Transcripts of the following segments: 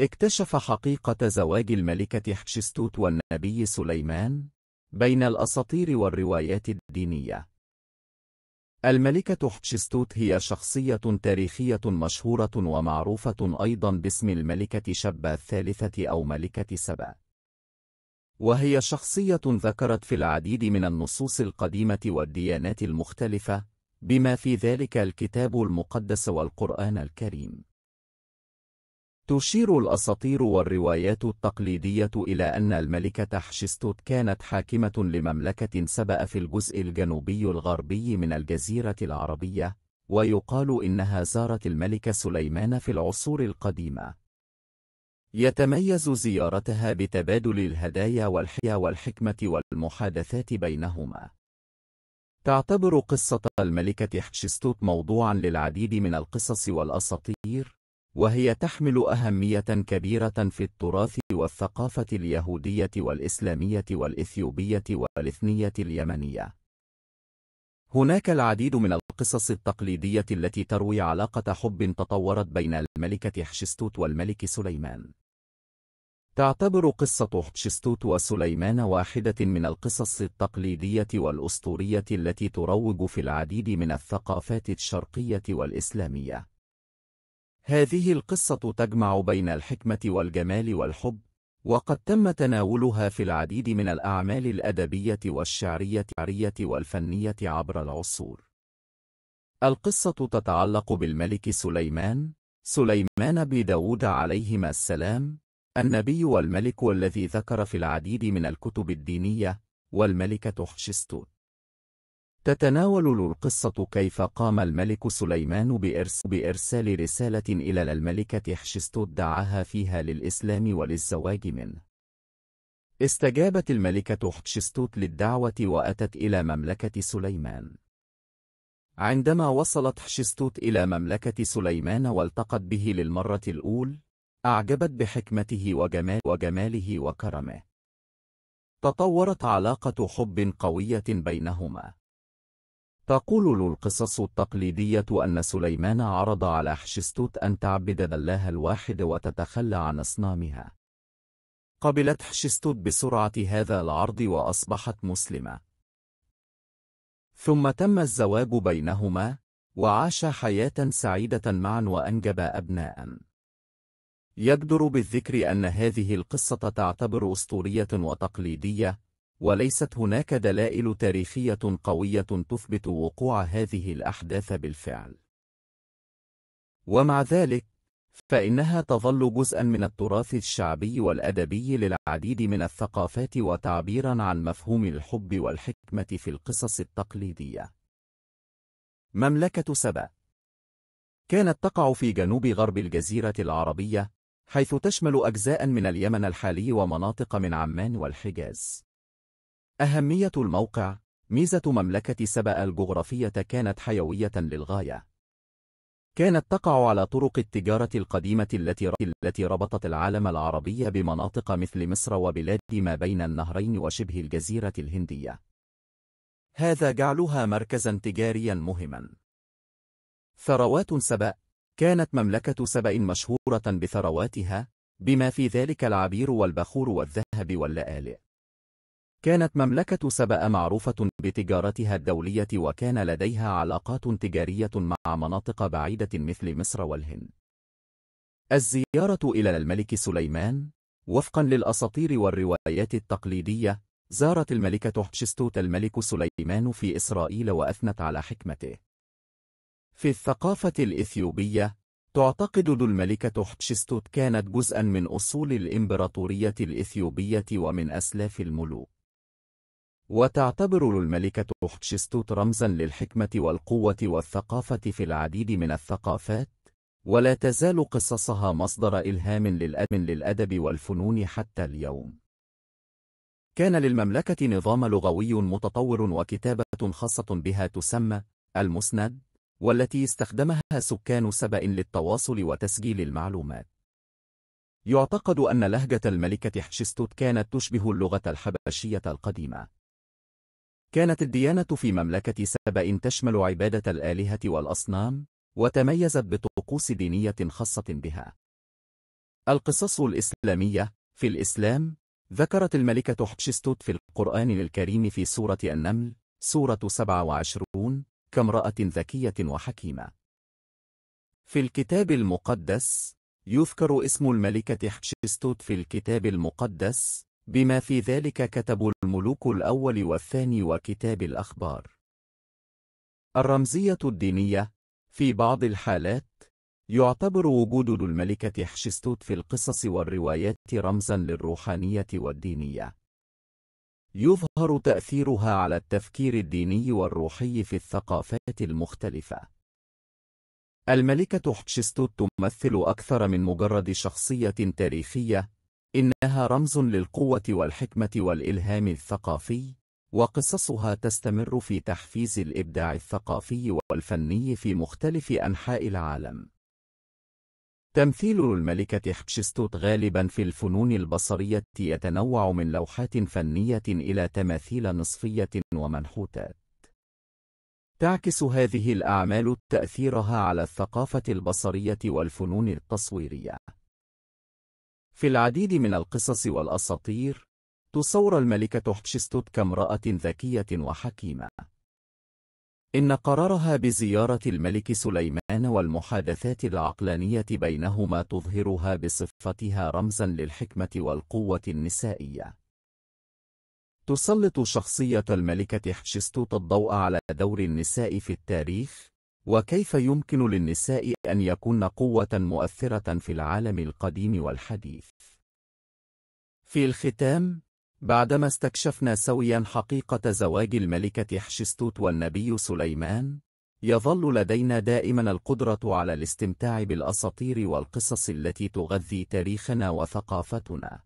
اكتشف حقيقة زواج الملكة حتشستوت والنبي سليمان بين الأساطير والروايات الدينية. الملكة حتشستوت هي شخصية تاريخية مشهورة ومعروفة أيضا باسم الملكة شبا الثالثة أو ملكة سبا. وهي شخصية ذكرت في العديد من النصوص القديمة والديانات المختلفة، بما في ذلك الكتاب المقدس والقرآن الكريم. تشير الأساطير والروايات التقليدية إلى أن الملكة حشستوت كانت حاكمة لمملكة سبأ في الجزء الجنوبي الغربي من الجزيرة العربية، ويقال إنها زارت الملك سليمان في العصور القديمة. يتميز زيارتها بتبادل الهدايا والحيا والحكمة والمحادثات بينهما. تعتبر قصة الملكة حشستوت موضوعا للعديد من القصص والأساطير، وهي تحمل أهمية كبيرة في التراث والثقافة اليهودية والإسلامية والإثيوبية والإثنية اليمنية. هناك العديد من القصص التقليدية التي تروي علاقة حب تطورت بين الملكة حشستوت والملك سليمان. تعتبر قصة حشستوت وسليمان واحدة من القصص التقليدية والأسطورية التي تروج في العديد من الثقافات الشرقية والإسلامية. هذه القصة تجمع بين الحكمة والجمال والحب وقد تم تناولها في العديد من الأعمال الأدبية والشعرية والفنية عبر العصور القصة تتعلق بالملك سليمان سليمان بن داود عليهما السلام النبي والملك والذي ذكر في العديد من الكتب الدينية والملكة حشستوت تتناول القصة كيف قام الملك سليمان بإرس بإرسال رسالة إلى الملكة حشستوت دعاها فيها للإسلام وللزواج منه. استجابت الملكة حشستوت للدعوة وأتت إلى مملكة سليمان. عندما وصلت حشستوت إلى مملكة سليمان والتقت به للمرة الأول، أعجبت بحكمته وجمال وجماله وكرمه. تطورت علاقة حب قوية بينهما. تقول القصص التقليدية أن سليمان عرض على حشستوت أن تعبد الله الواحد وتتخلى عن أصنامها. قبلت حشستوت بسرعة هذا العرض وأصبحت مسلمة. ثم تم الزواج بينهما، وعاشا حياة سعيدة معا وأنجب أبناء. يجدر بالذكر أن هذه القصة تعتبر أسطورية وتقليدية، وليست هناك دلائل تاريخية قوية تثبت وقوع هذه الأحداث بالفعل. ومع ذلك، فإنها تظل جزءاً من التراث الشعبي والأدبي للعديد من الثقافات وتعبيراً عن مفهوم الحب والحكمة في القصص التقليدية. مملكة سبأ كانت تقع في جنوب غرب الجزيرة العربية، حيث تشمل أجزاء من اليمن الحالي ومناطق من عمان والحجاز. أهمية الموقع ميزة مملكة سبأ الجغرافية كانت حيوية للغاية. كانت تقع على طرق التجارة القديمة التي ربطت العالم العربي بمناطق مثل مصر وبلاد ما بين النهرين وشبه الجزيرة الهندية. هذا جعلها مركزا تجاريا مهما. ثروات سبأ كانت مملكة سبأ مشهورة بثرواتها، بما في ذلك العبير والبخور والذهب واللآلئ. كانت مملكة سبأ معروفة بتجارتها الدولية وكان لديها علاقات تجارية مع مناطق بعيدة مثل مصر والهند. الزيارة إلى الملك سليمان وفقا للأساطير والروايات التقليدية، زارت الملكة حتشستوت الملك سليمان في إسرائيل وأثنت على حكمته. في الثقافة الإثيوبية، تعتقد الملكة حتشستوت كانت جزءا من أصول الإمبراطورية الإثيوبية ومن أسلاف الملوك. وتعتبر الملكة حتشستوت رمزا للحكمة والقوة والثقافة في العديد من الثقافات ولا تزال قصصها مصدر إلهام للأدب والفنون حتى اليوم كان للمملكة نظام لغوي متطور وكتابة خاصة بها تسمى المسند والتي استخدمها سكان سبأ للتواصل وتسجيل المعلومات يعتقد أن لهجة الملكة حشستوت كانت تشبه اللغة الحبشية القديمة كانت الديانة في مملكة سبأ تشمل عبادة الآلهة والأصنام، وتميزت بطقوس دينية خاصة بها. القصص الإسلامية في الإسلام، ذكرت الملكة حتشستوت في القرآن الكريم في سورة النمل، سورة 27 كامرأة ذكية وحكيمة. في الكتاب المقدس، يذكر اسم الملكة حتشستوت في الكتاب المقدس، بما في ذلك كتب الملوك الأول والثاني وكتاب الأخبار الرمزية الدينية في بعض الحالات يعتبر وجود الملكة حشستوت في القصص والروايات رمزا للروحانية والدينية يظهر تأثيرها على التفكير الديني والروحي في الثقافات المختلفة الملكة حشستوت تمثل أكثر من مجرد شخصية تاريخية إنها رمز للقوة والحكمة والإلهام الثقافي وقصصها تستمر في تحفيز الإبداع الثقافي والفني في مختلف أنحاء العالم تمثيل الملكة حبشستوت غالبا في الفنون البصرية يتنوع من لوحات فنية إلى تماثيل نصفية ومنحوتات تعكس هذه الأعمال تأثيرها على الثقافة البصرية والفنون التصويرية في العديد من القصص والأساطير، تصور الملكة حتشستوت كامرأة ذكية وحكيمة. إن قرارها بزيارة الملك سليمان والمحادثات العقلانية بينهما تظهرها بصفتها رمزا للحكمة والقوة النسائية. تسلط شخصية الملكة حتشستوت الضوء على دور النساء في التاريخ، وكيف يمكن للنساء أن يكون قوة مؤثرة في العالم القديم والحديث؟ في الختام، بعدما استكشفنا سويا حقيقة زواج الملكة حشستوت والنبي سليمان، يظل لدينا دائما القدرة على الاستمتاع بالأساطير والقصص التي تغذي تاريخنا وثقافتنا.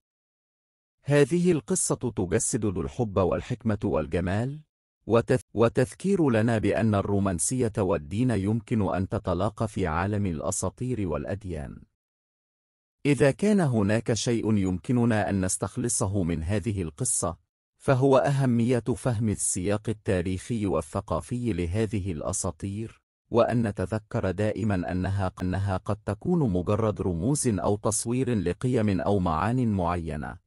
هذه القصة تجسد الحب والحكمة والجمال، وتث وتذكير لنا بأن الرومانسية والدين يمكن أن تتلاقى في عالم الأساطير والأديان. إذا كان هناك شيء يمكننا أن نستخلصه من هذه القصة، فهو أهمية فهم السياق التاريخي والثقافي لهذه الأساطير، وأن نتذكر دائما أنها أنها قد تكون مجرد رموز أو تصوير لقيم أو معان معينة.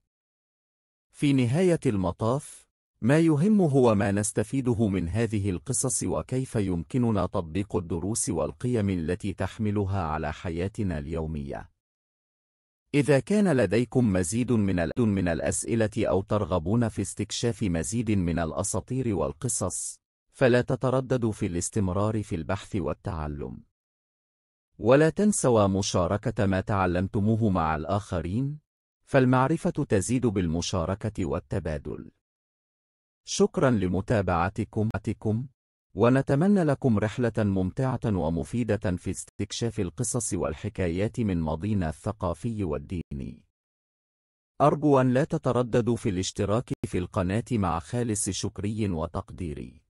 في نهاية المطاف، ما يهم هو ما نستفيده من هذه القصص وكيف يمكننا تطبيق الدروس والقيم التي تحملها على حياتنا اليومية. إذا كان لديكم مزيد من من الأسئلة أو ترغبون في استكشاف مزيد من الأساطير والقصص، فلا تترددوا في الاستمرار في البحث والتعلم. ولا تنسوا مشاركة ما تعلمتموه مع الآخرين، فالمعرفة تزيد بالمشاركة والتبادل. شكرا لمتابعتكم ونتمنى لكم رحلة ممتعة ومفيدة في استكشاف القصص والحكايات من ماضينا الثقافي والديني أرجو أن لا تترددوا في الاشتراك في القناة مع خالص شكري وتقديري